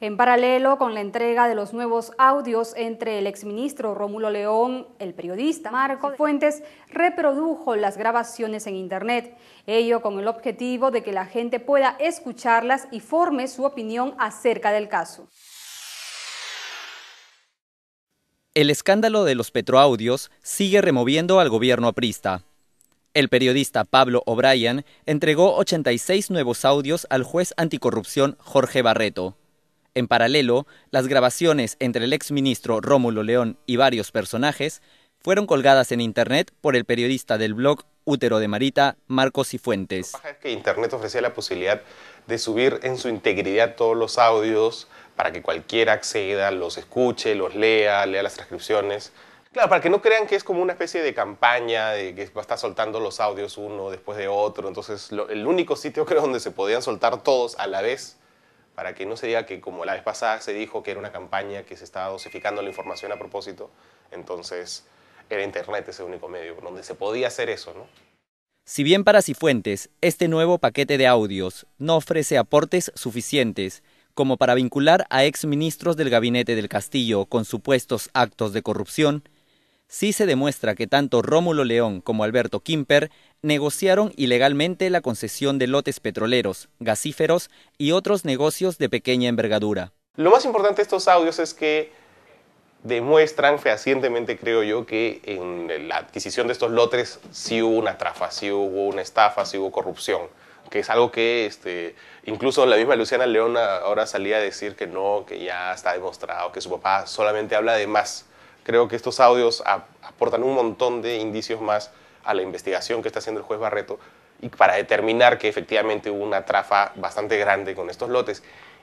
En paralelo con la entrega de los nuevos audios entre el exministro Rómulo León, el periodista Marco Fuentes reprodujo las grabaciones en Internet, ello con el objetivo de que la gente pueda escucharlas y forme su opinión acerca del caso. El escándalo de los petroaudios sigue removiendo al gobierno aprista. El periodista Pablo O'Brien entregó 86 nuevos audios al juez anticorrupción Jorge Barreto. En paralelo, las grabaciones entre el exministro Rómulo León y varios personajes fueron colgadas en Internet por el periodista del blog Útero de Marita, Marcos Cifuentes. Internet ofrecía la posibilidad de subir en su integridad todos los audios para que cualquiera acceda, los escuche, los lea, lea las transcripciones. Claro, para que no crean que es como una especie de campaña, de que va a estar soltando los audios uno después de otro. Entonces, el único sitio creo donde se podían soltar todos a la vez para que no se diga que como la vez pasada se dijo que era una campaña que se estaba dosificando la información a propósito, entonces era Internet ese único medio donde se podía hacer eso, ¿no? Si bien para Cifuentes, este nuevo paquete de audios no ofrece aportes suficientes como para vincular a exministros del gabinete del Castillo con supuestos actos de corrupción, sí se demuestra que tanto Rómulo León como Alberto Quimper negociaron ilegalmente la concesión de lotes petroleros, gasíferos y otros negocios de pequeña envergadura. Lo más importante de estos audios es que demuestran fehacientemente, creo yo, que en la adquisición de estos lotes sí hubo una trafa, sí hubo una estafa, sí hubo corrupción, que es algo que este, incluso la misma Luciana León ahora salía a decir que no, que ya está demostrado, que su papá solamente habla de más. Creo que estos audios aportan un montón de indicios más a la investigación que está haciendo el juez Barreto y para determinar que efectivamente hubo una trafa bastante grande con estos lotes.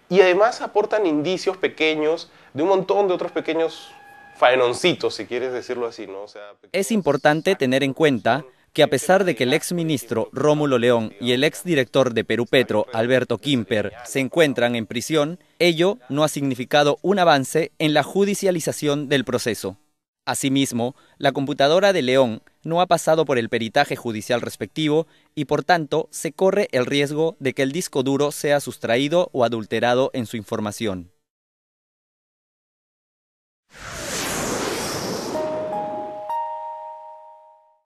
Y además aportan indicios pequeños de un montón de otros pequeños faenoncitos, si quieres decirlo así. ¿no? es importante tener en cuenta que a pesar de que el exministro Rómulo León y el exdirector de Perú Petro, Alberto Quimper, se encuentran en prisión, ello no ha significado un avance en la judicialización del proceso. Asimismo, la computadora de León no ha pasado por el peritaje judicial respectivo y por tanto se corre el riesgo de que el disco duro sea sustraído o adulterado en su información.